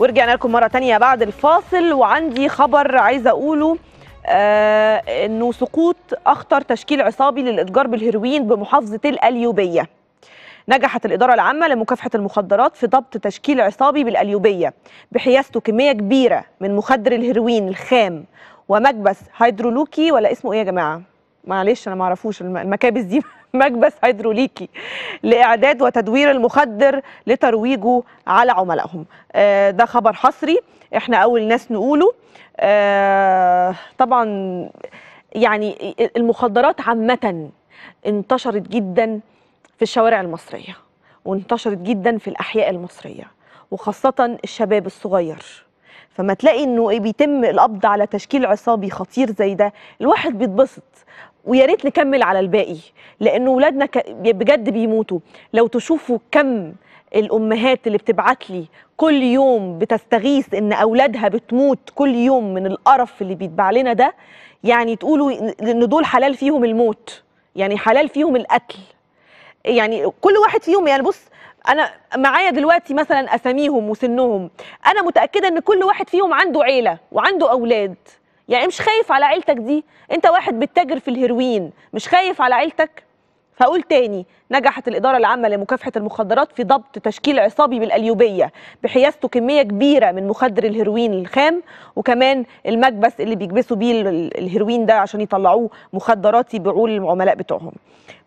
ورجعنا لكم مره تانية بعد الفاصل وعندي خبر عايزه اقوله آه انه سقوط اخطر تشكيل عصابي للاتجار بالهيروين بمحافظه الأليوبية نجحت الإدارة العامة لمكافحة المخدرات في ضبط تشكيل عصابي بالأليوبية بحيازته كمية كبيرة من مخدر الهيروين الخام ومكبس هيدرولوكي ولا اسمه إيه يا جماعة؟ معلش انا ما اعرفوش المكابس دي مكبس هيدروليكي لاعداد وتدوير المخدر لترويجه على عملائهم آه، ده خبر حصري احنا اول ناس نقوله آه، طبعا يعني المخدرات عامه انتشرت جدا في الشوارع المصريه وانتشرت جدا في الاحياء المصريه وخاصه الشباب الصغير فما تلاقي انه بيتم القبض على تشكيل عصابي خطير زي ده الواحد بيتبسط ويا ريت نكمل على الباقي لانه ولادنا بجد بيموتوا لو تشوفوا كم الامهات اللي بتبعت لي كل يوم بتستغيث ان اولادها بتموت كل يوم من القرف اللي بيتباع لنا ده يعني تقولوا ان دول حلال فيهم الموت يعني حلال فيهم القتل يعني كل واحد فيهم يعني بص انا معايا دلوقتي مثلا اساميهم وسنهم انا متاكده ان كل واحد فيهم عنده عيله وعنده اولاد يعني مش خايف على عيلتك دي انت واحد بتتاجر في الهيروين مش خايف على عيلتك هقول تاني نجحت الإدارة العامة لمكافحة المخدرات في ضبط تشكيل عصابي بالأليوبية بحيازته كمية كبيرة من مخدر الهيروين الخام وكمان المكبس اللي بيكبسوا بيه الهيروين ده عشان يطلعوه مخدرات يبيعوه للعملاء بتوعهم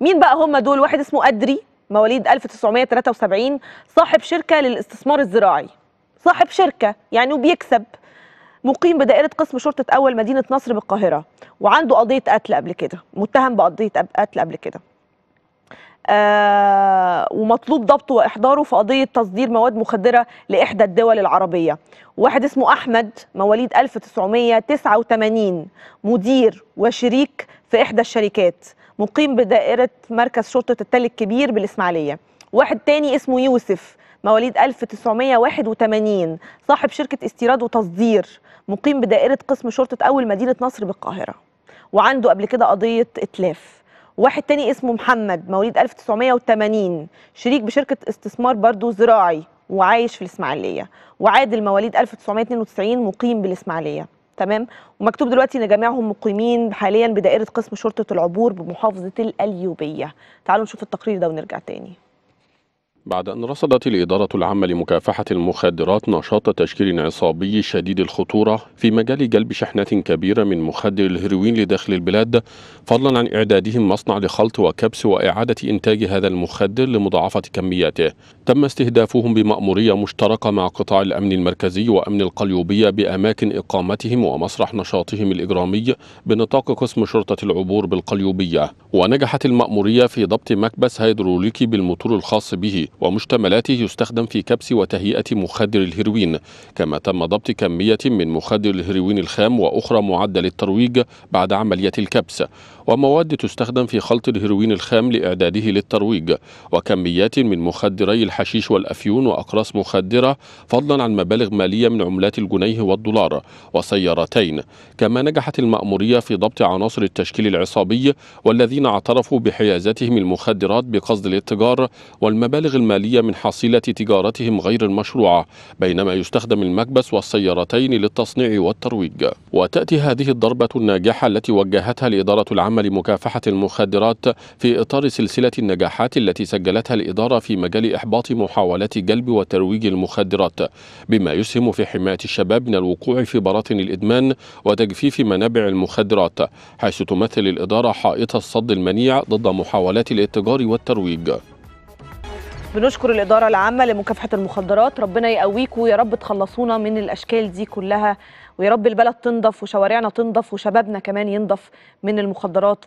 مين بقى هم دول واحد اسمه أدري مواليد 1973 صاحب شركة للاستثمار الزراعي صاحب شركة يعني وبيكسب مقيم بدائرة قسم شرطة أول مدينة نصر بالقاهرة وعنده قضية قتل قبل كده متهم بقضية قتل قبل كده آه ومطلوب ضبطه واحضاره في قضيه تصدير مواد مخدره لاحدى الدول العربيه. واحد اسمه احمد مواليد 1989 مدير وشريك في احدى الشركات مقيم بدائرة مركز شرطة التل الكبير بالإسماعيلية واحد تاني اسمه يوسف مواليد 1981 صاحب شركة استيراد وتصدير مقيم بدائرة قسم شرطة أول مدينة نصر بالقاهرة وعنده قبل كده قضية إتلاف واحد تاني اسمه محمد مواليد 1980 شريك بشركة استثمار برضو زراعي وعايش في الإسماعيلية وعادل مواليد 1992 مقيم بالإسماعيلية تمام ومكتوب دلوقتي ان جميعهم مقيمين حاليا بدائره قسم شرطه العبور بمحافظه الاليوبيه تعالوا نشوف التقرير ده ونرجع تاني بعد أن رصدت الإدارة العامة لمكافحة المخدرات نشاط تشكيل عصابي شديد الخطورة في مجال جلب شحنات كبيرة من مخدر الهيروين لداخل البلاد فضلا عن إعدادهم مصنع لخلط وكبس وإعادة إنتاج هذا المخدر لمضاعفة كمياته تم استهدافهم بمأمورية مشتركة مع قطاع الأمن المركزي وأمن القليوبية بأماكن إقامتهم ومسرح نشاطهم الإجرامي بنطاق قسم شرطة العبور بالقليوبية ونجحت المأمورية في ضبط مكبس هيدروليكي بالموتور الخاص به ومشتملاته يستخدم في كبس وتهيئة مخدر الهيروين كما تم ضبط كمية من مخدر الهيروين الخام وأخرى معدة للترويج بعد عملية الكبس ومواد تستخدم في خلط الهيروين الخام لإعداده للترويج وكميات من مخدري الحشيش والأفيون وأقراص مخدرة فضلا عن مبالغ مالية من عملات الجنيه والدولار وسيارتين كما نجحت المأمورية في ضبط عناصر التشكيل العصابي والذين اعترفوا بحيازتهم المخدرات بقصد الاتجار والمبالغ المالية من حصيلة تجارتهم غير المشروعة بينما يستخدم المكبس والسيارتين للتصنيع والترويج وتأتي هذه الضربة الناجحة التي وجهتها الإدارة العامة لمكافحة المخدرات في إطار سلسلة النجاحات التي سجلتها الإدارة في مجال إحباط محاولات جلب وترويج المخدرات بما يسهم في حماية الشباب من الوقوع في براطن الإدمان وتجفيف منابع المخدرات حيث تمثل الإدارة حائط الصد المنيع ضد محاولات الاتجار والترويج بنشكر الإدارة العامة لمكافحة المخدرات ربنا يقويكم ويا رب تخلصونا من الأشكال دي كلها ويا رب البلد تنضف وشوارعنا تنضف وشبابنا كمان ينضف من المخدرات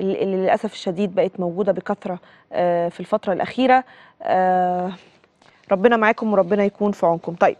اللي للأسف الشديد بقت موجودة بكثرة آه، في الفترة الأخيرة آه، ربنا معاكم وربنا يكون في عونكم طيب